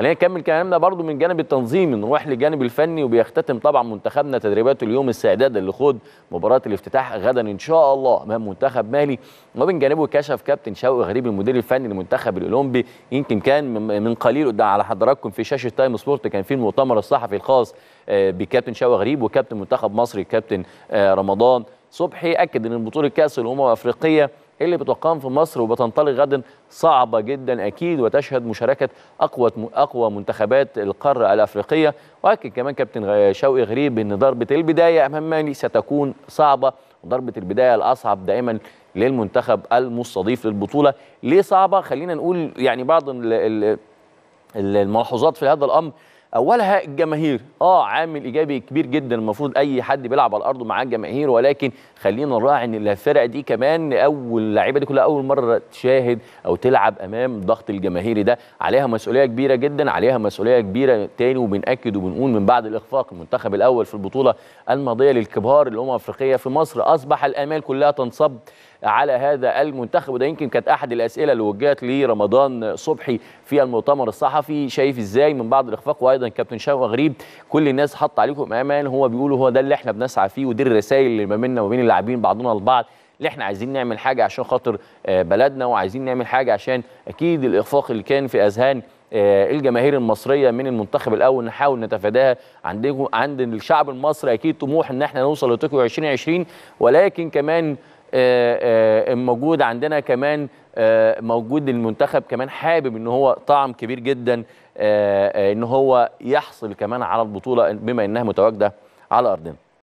خلينا نكمل كلامنا برضو من جانب التنظيم نروح للجانب الفني وبيختتم طبعا منتخبنا تدريباته اليوم السعداد اللي خد مباراه الافتتاح غدا ان شاء الله امام منتخب مالي ومن جانبه كشف كابتن شوقي غريب المدير الفني للمنتخب الاولمبي يمكن كان من قليل قدام على حضراتكم في شاشه تايم سبورت كان في المؤتمر الصحفي الخاص آه، بكابتن شوقي غريب وكابتن منتخب مصر الكابتن آه، رمضان صبحي اكد ان بطوله كاس الامم الافريقيه إيه اللي بتقام في مصر وبتنطلق غدا صعبة جدا أكيد وتشهد مشاركة أقوى أقوى منتخبات القارة الأفريقية وأكد كمان كابتن شوقي غريب أن ضربة البداية أمام مالي ستكون صعبة ضربة البداية الأصعب دائما للمنتخب المستضيف للبطولة ليه صعبة خلينا نقول يعني بعض الملاحظات في هذا الأمر اولها الجماهير اه عامل ايجابي كبير جدا المفروض اي حد بيلعب على الارض معاه جماهير ولكن خلينا نراعي ان الفرقه دي كمان اول اللعيبه دي كلها اول مره تشاهد او تلعب امام ضغط الجماهيري ده عليها مسؤوليه كبيره جدا عليها مسؤوليه كبيره تاني وبناكد وبنقول من بعد الاخفاق المنتخب الاول في البطوله الماضيه للكبار الامم الافريقيه في مصر اصبح الامال كلها تنصب على هذا المنتخب وده يمكن كانت احد الاسئله اللي وجهت لرمضان صبحي في المؤتمر الصحفي شايف ازاي من بعد الاخفاق وايضا كابتن شوقي غريب كل الناس حط عليكم امان هو بيقولوا هو ده اللي احنا بنسعى فيه ودي الرسائل اللي ما بيننا وبين اللاعبين بعضنا البعض اللي احنا عايزين نعمل حاجه عشان خاطر آه، بلدنا وعايزين نعمل حاجه عشان اكيد الاخفاق اللي كان في اذهان آه، الجماهير المصريه من المنتخب الاول نحاول نتفاداها عندكم عند الشعب المصري اكيد طموح ان احنا نوصل لطوكيو 2020 ولكن كمان آه، آه، موجود عندنا كمان آه، موجود المنتخب كمان حابب ان هو طعم كبير جدا ان هو يحصل كمان على البطوله بما انها متواجده على ارضنا